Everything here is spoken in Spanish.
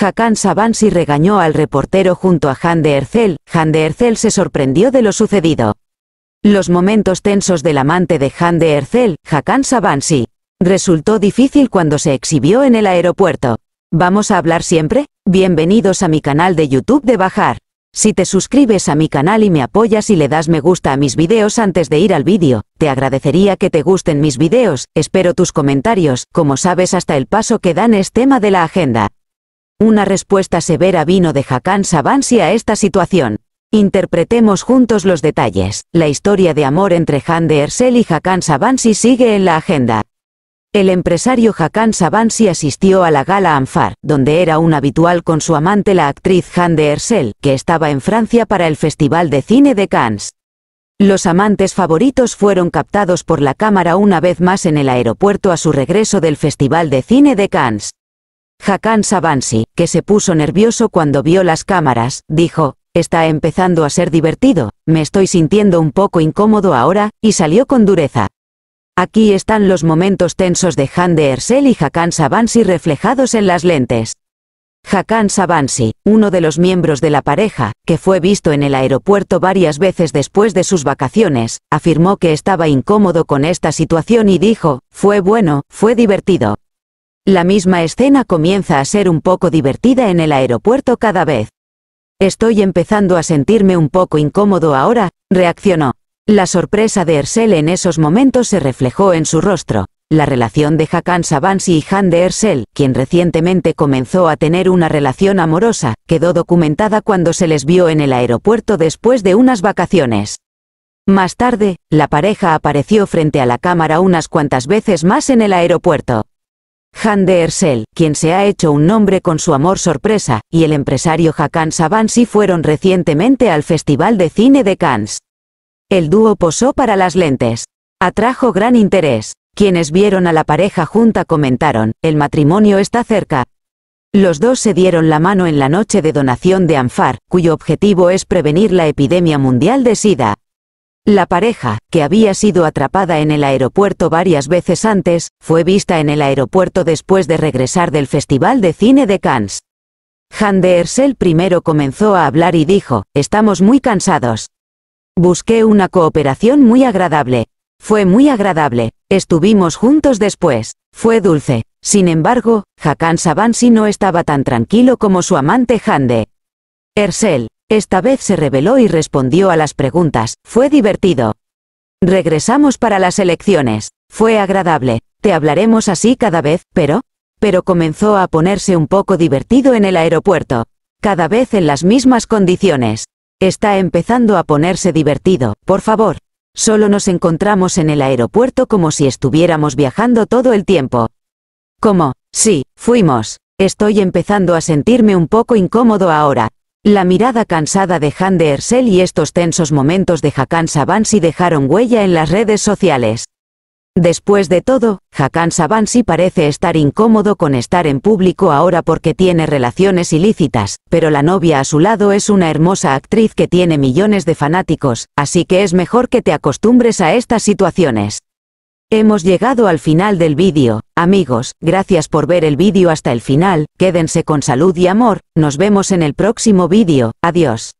Hakan Sabansi regañó al reportero junto a Han de Ercel. Han de Ercel se sorprendió de lo sucedido. Los momentos tensos del amante de Han de Ercel, Hakan Savansi, resultó difícil cuando se exhibió en el aeropuerto. ¿Vamos a hablar siempre? Bienvenidos a mi canal de YouTube de Bajar. Si te suscribes a mi canal y me apoyas y le das me gusta a mis videos antes de ir al vídeo, te agradecería que te gusten mis videos, espero tus comentarios, como sabes hasta el paso que dan es tema de la agenda. Una respuesta severa vino de Hakan Savansi a esta situación. Interpretemos juntos los detalles. La historia de amor entre Han de Ersel y Hakan Savansi sigue en la agenda. El empresario Hakan Savansi asistió a la gala Anfar, donde era un habitual con su amante la actriz Han de Ersel, que estaba en Francia para el Festival de Cine de Cannes. Los amantes favoritos fueron captados por la cámara una vez más en el aeropuerto a su regreso del Festival de Cine de Cannes. Hakan Savansi, que se puso nervioso cuando vio las cámaras, dijo, está empezando a ser divertido, me estoy sintiendo un poco incómodo ahora, y salió con dureza. Aquí están los momentos tensos de Han de Ersel y Hakan Savansi reflejados en las lentes. Hakan Savansi, uno de los miembros de la pareja, que fue visto en el aeropuerto varias veces después de sus vacaciones, afirmó que estaba incómodo con esta situación y dijo, fue bueno, fue divertido. La misma escena comienza a ser un poco divertida en el aeropuerto cada vez. Estoy empezando a sentirme un poco incómodo ahora, reaccionó. La sorpresa de Ersel en esos momentos se reflejó en su rostro. La relación de Hakan Savansi y Han de Ersel, quien recientemente comenzó a tener una relación amorosa, quedó documentada cuando se les vio en el aeropuerto después de unas vacaciones. Más tarde, la pareja apareció frente a la cámara unas cuantas veces más en el aeropuerto. Han de Ersel, quien se ha hecho un nombre con su amor sorpresa, y el empresario Hakan Savansi fueron recientemente al Festival de Cine de Cannes. El dúo posó para las lentes. Atrajo gran interés. Quienes vieron a la pareja junta comentaron, el matrimonio está cerca. Los dos se dieron la mano en la noche de donación de Anfar, cuyo objetivo es prevenir la epidemia mundial de SIDA. La pareja, que había sido atrapada en el aeropuerto varias veces antes, fue vista en el aeropuerto después de regresar del Festival de Cine de Cannes. Han de primero comenzó a hablar y dijo, estamos muy cansados. Busqué una cooperación muy agradable. Fue muy agradable, estuvimos juntos después, fue dulce. Sin embargo, Hakan Savansi no estaba tan tranquilo como su amante Hande. Ersel, esta vez se reveló y respondió a las preguntas, fue divertido. Regresamos para las elecciones. Fue agradable. Te hablaremos así cada vez, pero... Pero comenzó a ponerse un poco divertido en el aeropuerto. Cada vez en las mismas condiciones. Está empezando a ponerse divertido, por favor. Solo nos encontramos en el aeropuerto como si estuviéramos viajando todo el tiempo. ¿Cómo? Sí, fuimos. Estoy empezando a sentirme un poco incómodo ahora, la mirada cansada de Han de Ersel y estos tensos momentos de Hakan Savansi dejaron huella en las redes sociales. Después de todo, Hakan Savansi parece estar incómodo con estar en público ahora porque tiene relaciones ilícitas, pero la novia a su lado es una hermosa actriz que tiene millones de fanáticos, así que es mejor que te acostumbres a estas situaciones. Hemos llegado al final del vídeo, amigos, gracias por ver el vídeo hasta el final, quédense con salud y amor, nos vemos en el próximo vídeo, adiós.